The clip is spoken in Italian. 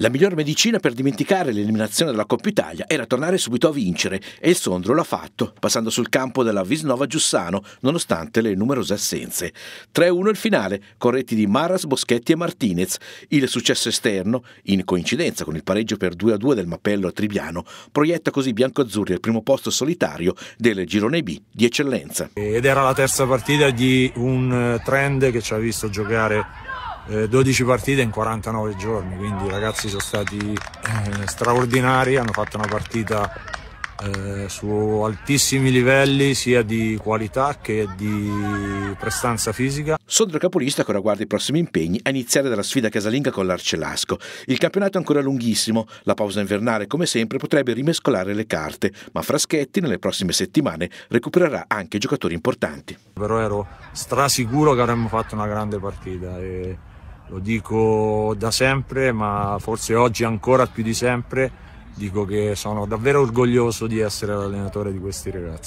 la miglior medicina per dimenticare l'eliminazione della Coppa Italia era tornare subito a vincere e il Sondro l'ha fatto, passando sul campo della Visnova Giussano nonostante le numerose assenze. 3-1 il finale, corretti di Maras, Boschetti e Martinez. Il successo esterno, in coincidenza con il pareggio per 2-2 del Mappello a Tribiano, proietta così Biancoazzurri al primo posto solitario del girone B di eccellenza. Ed era la terza partita di un eh, trend che ci ha visto giocare 12 eh, partite in 49 giorni, quindi i ragazzi sono stati eh, straordinari, hanno fatto una partita eh, su altissimi livelli sia di qualità che di prestanza fisica. Sondro capolista che ora guarda i prossimi impegni a iniziare dalla sfida casalinga con l'Arcelasco. Il campionato è ancora lunghissimo, la pausa invernale come sempre potrebbe rimescolare le carte, ma Fraschetti nelle prossime settimane recupererà anche giocatori importanti. Però ero strasicuro che avremmo fatto una grande partita e lo dico da sempre, ma forse oggi ancora più di sempre, dico che sono davvero orgoglioso di essere l'allenatore di questi ragazzi.